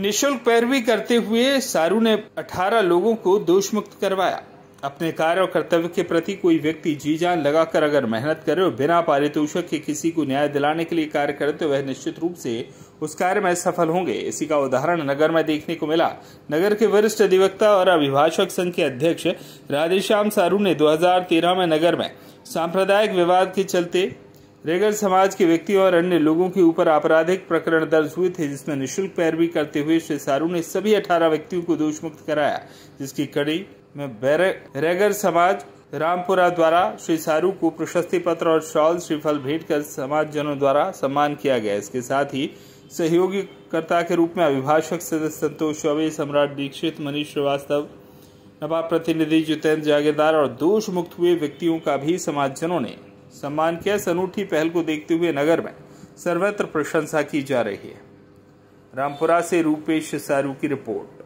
निशुल्क पैरवी करते हुए सारू ने 18 लोगों को दोष मुक्त करवाया अपने कार्य और कर्तव्य के प्रति कोई व्यक्ति जी जान लगाकर अगर मेहनत करे और बिना पारितोषक के किसी को न्याय दिलाने के लिए कार्य करे तो वह निश्चित रूप से उस कार्य में सफल होंगे इसी का उदाहरण नगर में देखने को मिला नगर के वरिष्ठ अधिवक्ता और अभिभाषक संघ के अध्यक्ष राधेश्याम सारू ने 2013 में नगर में सांप्रदायिक विवाद के चलते रेगर समाज के व्यक्तियों और अन्य लोगों के ऊपर आपराधिक प्रकरण दर्ज हुए थे जिसमें निशुल्क पैरवी करते हुए श्री सारू ने सभी अठारह व्यक्तियों को दोष मुक्त कराया जिसकी कड़ी में रेगर समाज रामपुरा द्वारा श्री सारू को प्रशस्ति पत्र और शॉल श्रीफल भेंट कर समाज जनों द्वारा सम्मान किया गया इसके साथ ही सहयोगी कर्ता के रूप में अभिभाषक सदस्य संतोष चौबे सम्राट दीक्षित मनीष श्रीवास्तव नवाब प्रतिनिधि जितेंद्र जागीरदार और दोष मुक्त हुए व्यक्तियों का भी समाजजनों ने सम्मान किया इस अनूठी पहल को देखते हुए नगर में सर्वत्र प्रशंसा की जा रही है रामपुरा से रूपेश सारू की रिपोर्ट